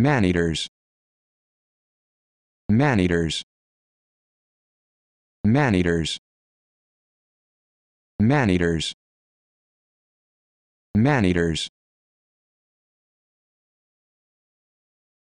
Maneaters. Maneaters. Maneaters. Maneaters. Maneaters.